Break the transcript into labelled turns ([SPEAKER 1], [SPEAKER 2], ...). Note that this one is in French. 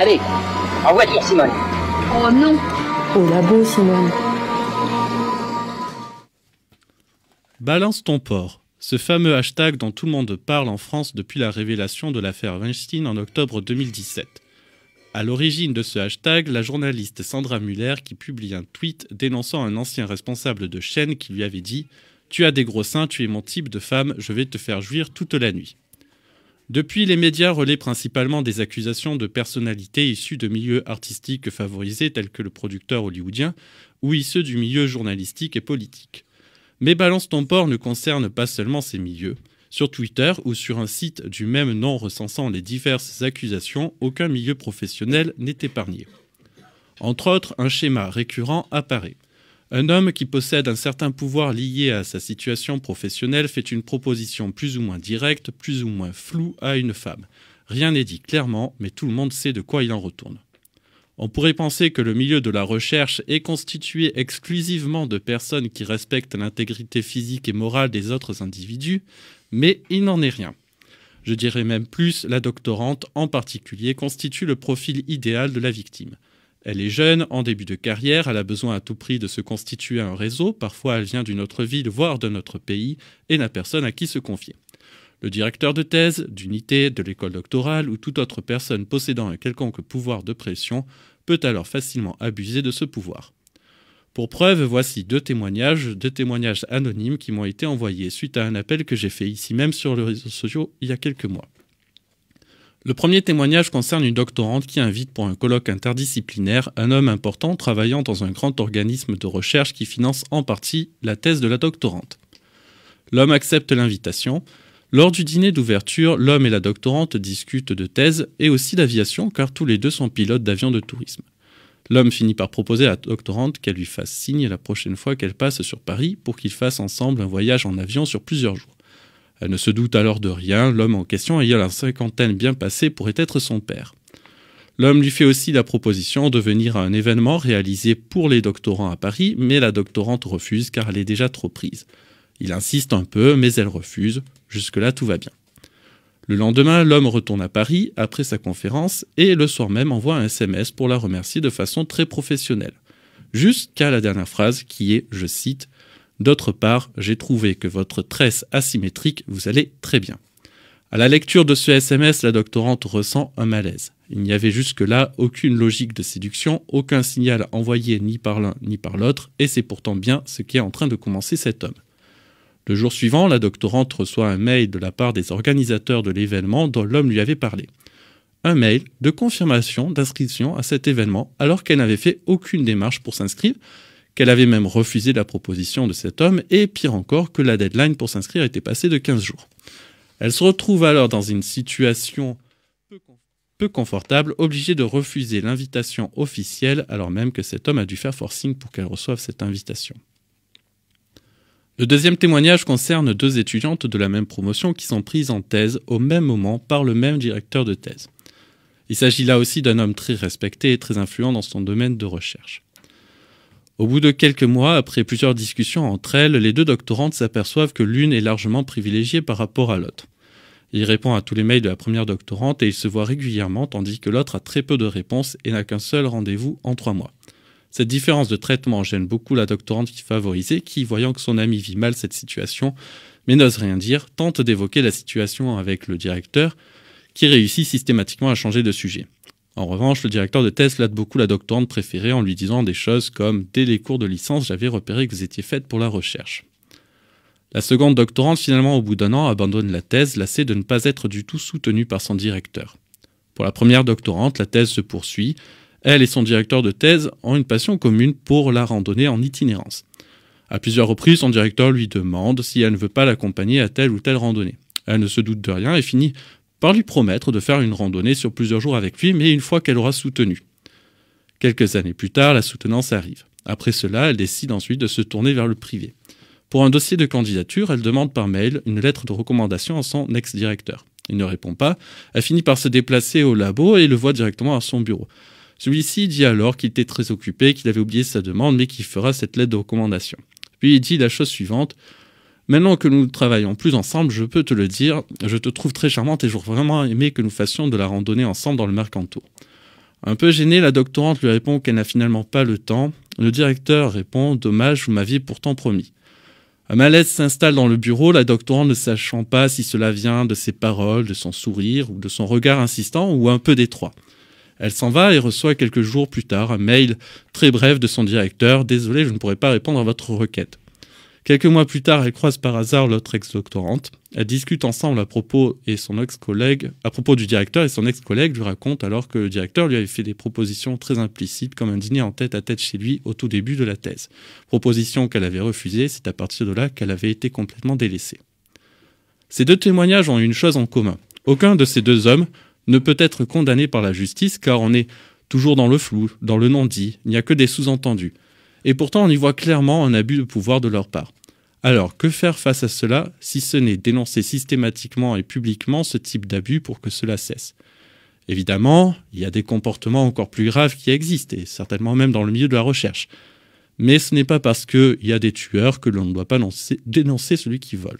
[SPEAKER 1] Allez, en voiture, Simone. Oh non Au beau, Simone. Balance ton porc. Ce fameux hashtag dont tout le monde parle en France depuis la révélation de l'affaire Weinstein en octobre 2017. À l'origine de ce hashtag, la journaliste Sandra Muller qui publie un tweet dénonçant un ancien responsable de chaîne qui lui avait dit Tu as des gros seins, tu es mon type de femme, je vais te faire jouir toute la nuit. Depuis, les médias relaient principalement des accusations de personnalités issues de milieux artistiques favorisés tels que le producteur hollywoodien ou issus du milieu journalistique et politique. Mais Balance ton ne concerne pas seulement ces milieux. Sur Twitter ou sur un site du même nom recensant les diverses accusations, aucun milieu professionnel n'est épargné. Entre autres, un schéma récurrent apparaît. Un homme qui possède un certain pouvoir lié à sa situation professionnelle fait une proposition plus ou moins directe, plus ou moins floue à une femme. Rien n'est dit clairement, mais tout le monde sait de quoi il en retourne. On pourrait penser que le milieu de la recherche est constitué exclusivement de personnes qui respectent l'intégrité physique et morale des autres individus, mais il n'en est rien. Je dirais même plus, la doctorante en particulier constitue le profil idéal de la victime. Elle est jeune, en début de carrière, elle a besoin à tout prix de se constituer un réseau, parfois elle vient d'une autre ville, voire d'un autre pays, et n'a personne à qui se confier. Le directeur de thèse, d'unité, de l'école doctorale ou toute autre personne possédant un quelconque pouvoir de pression peut alors facilement abuser de ce pouvoir. Pour preuve, voici deux témoignages, deux témoignages anonymes qui m'ont été envoyés suite à un appel que j'ai fait ici même sur les réseaux sociaux il y a quelques mois. Le premier témoignage concerne une doctorante qui invite pour un colloque interdisciplinaire un homme important travaillant dans un grand organisme de recherche qui finance en partie la thèse de la doctorante. L'homme accepte l'invitation. Lors du dîner d'ouverture, l'homme et la doctorante discutent de thèse et aussi d'aviation car tous les deux sont pilotes d'avions de tourisme. L'homme finit par proposer à la doctorante qu'elle lui fasse signe la prochaine fois qu'elle passe sur Paris pour qu'ils fassent ensemble un voyage en avion sur plusieurs jours. Elle ne se doute alors de rien, l'homme en question ayant la cinquantaine bien passée pourrait être son père. L'homme lui fait aussi la proposition de venir à un événement réalisé pour les doctorants à Paris, mais la doctorante refuse car elle est déjà trop prise. Il insiste un peu, mais elle refuse. Jusque-là, tout va bien. Le lendemain, l'homme retourne à Paris après sa conférence et le soir même envoie un SMS pour la remercier de façon très professionnelle. Jusqu'à la dernière phrase qui est, je cite, D'autre part, j'ai trouvé que votre tresse asymétrique vous allait très bien. À la lecture de ce SMS, la doctorante ressent un malaise. Il n'y avait jusque-là aucune logique de séduction, aucun signal envoyé ni par l'un ni par l'autre, et c'est pourtant bien ce qui est en train de commencer cet homme. Le jour suivant, la doctorante reçoit un mail de la part des organisateurs de l'événement dont l'homme lui avait parlé. Un mail de confirmation d'inscription à cet événement alors qu'elle n'avait fait aucune démarche pour s'inscrire, qu'elle avait même refusé la proposition de cet homme, et pire encore que la deadline pour s'inscrire était passée de 15 jours. Elle se retrouve alors dans une situation peu confortable, obligée de refuser l'invitation officielle alors même que cet homme a dû faire forcing pour qu'elle reçoive cette invitation. Le deuxième témoignage concerne deux étudiantes de la même promotion qui sont prises en thèse au même moment par le même directeur de thèse. Il s'agit là aussi d'un homme très respecté et très influent dans son domaine de recherche. Au bout de quelques mois, après plusieurs discussions entre elles, les deux doctorantes s'aperçoivent que l'une est largement privilégiée par rapport à l'autre. Il répond à tous les mails de la première doctorante et il se voit régulièrement tandis que l'autre a très peu de réponses et n'a qu'un seul rendez-vous en trois mois. Cette différence de traitement gêne beaucoup la doctorante qui favorisée qui, voyant que son ami vit mal cette situation, mais n'ose rien dire, tente d'évoquer la situation avec le directeur, qui réussit systématiquement à changer de sujet. En revanche, le directeur de thèse flatte beaucoup la doctorante préférée en lui disant des choses comme Dès les cours de licence, j'avais repéré que vous étiez faite pour la recherche. La seconde doctorante, finalement, au bout d'un an, abandonne la thèse, lassée de ne pas être du tout soutenue par son directeur. Pour la première doctorante, la thèse se poursuit. Elle et son directeur de thèse ont une passion commune pour la randonnée en itinérance. À plusieurs reprises, son directeur lui demande si elle ne veut pas l'accompagner à telle ou telle randonnée. Elle ne se doute de rien et finit par lui promettre de faire une randonnée sur plusieurs jours avec lui, mais une fois qu'elle aura soutenu. Quelques années plus tard, la soutenance arrive. Après cela, elle décide ensuite de se tourner vers le privé. Pour un dossier de candidature, elle demande par mail une lettre de recommandation à son ex-directeur. Il ne répond pas, elle finit par se déplacer au labo et le voit directement à son bureau. Celui-ci dit alors qu'il était très occupé, qu'il avait oublié sa demande, mais qu'il fera cette lettre de recommandation. Puis il dit la chose suivante Maintenant que nous travaillons plus ensemble, je peux te le dire, je te trouve très charmante et j'aurais vraiment aimé que nous fassions de la randonnée ensemble dans le Mercantour. Un peu gênée, la doctorante lui répond qu'elle n'a finalement pas le temps. Le directeur répond Dommage, vous m'aviez pourtant promis. Un malaise s'installe dans le bureau, la doctorante ne sachant pas si cela vient de ses paroles, de son sourire ou de son regard insistant ou un peu détroit. Elle s'en va et reçoit quelques jours plus tard un mail très bref de son directeur Désolé, je ne pourrai pas répondre à votre requête. Quelques mois plus tard, elle croise par hasard l'autre ex-doctorante. Elle discute ensemble à propos et son ex à propos du directeur et son ex-collègue lui raconte alors que le directeur lui avait fait des propositions très implicites comme un dîner en tête à tête chez lui au tout début de la thèse. Proposition qu'elle avait refusée, c'est à partir de là qu'elle avait été complètement délaissée. Ces deux témoignages ont une chose en commun. Aucun de ces deux hommes ne peut être condamné par la justice car on est toujours dans le flou, dans le non-dit, il n'y a que des sous-entendus et pourtant on y voit clairement un abus de pouvoir de leur part. Alors, que faire face à cela si ce n'est dénoncer systématiquement et publiquement ce type d'abus pour que cela cesse Évidemment, il y a des comportements encore plus graves qui existent, et certainement même dans le milieu de la recherche. Mais ce n'est pas parce qu'il y a des tueurs que l'on ne doit pas dénoncer celui qui vole.